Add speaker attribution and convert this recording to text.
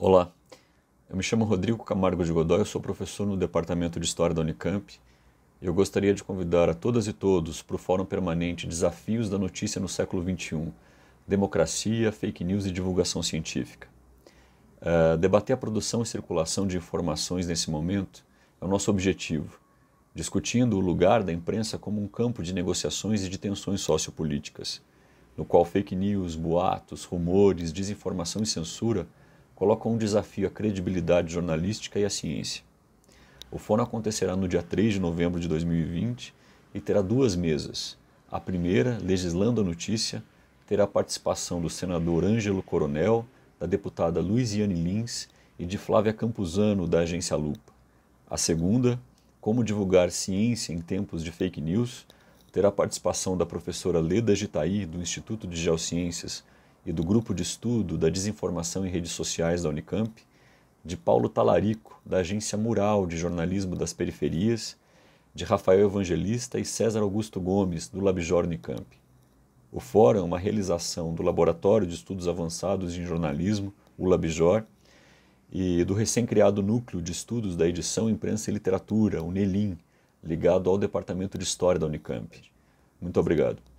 Speaker 1: Olá, eu me chamo Rodrigo Camargo de Godoy, eu sou professor no Departamento de História da Unicamp. Eu gostaria de convidar a todas e todos para o Fórum Permanente Desafios da Notícia no Século XXI: Democracia, Fake News e Divulgação Científica. Uh, debater a produção e circulação de informações nesse momento é o nosso objetivo, discutindo o lugar da imprensa como um campo de negociações e de tensões sociopolíticas, no qual fake news, boatos, rumores, desinformação e censura colocam um desafio à credibilidade jornalística e à ciência. O fórum acontecerá no dia 3 de novembro de 2020 e terá duas mesas. A primeira, legislando a notícia, terá a participação do senador Ângelo Coronel, da deputada Luiziane Lins e de Flávia Campuzano, da agência Lupa. A segunda, como divulgar ciência em tempos de fake news, terá a participação da professora Leda Gitaí, do Instituto de Geociências, e do Grupo de Estudo da Desinformação em Redes Sociais da Unicamp, de Paulo Talarico, da Agência Mural de Jornalismo das Periferias, de Rafael Evangelista e César Augusto Gomes, do Labjor Unicamp. O fórum é uma realização do Laboratório de Estudos Avançados em Jornalismo, o Labjor, e do recém-criado Núcleo de Estudos da Edição, Imprensa e Literatura, o NELIM, ligado ao Departamento de História da Unicamp. Muito obrigado.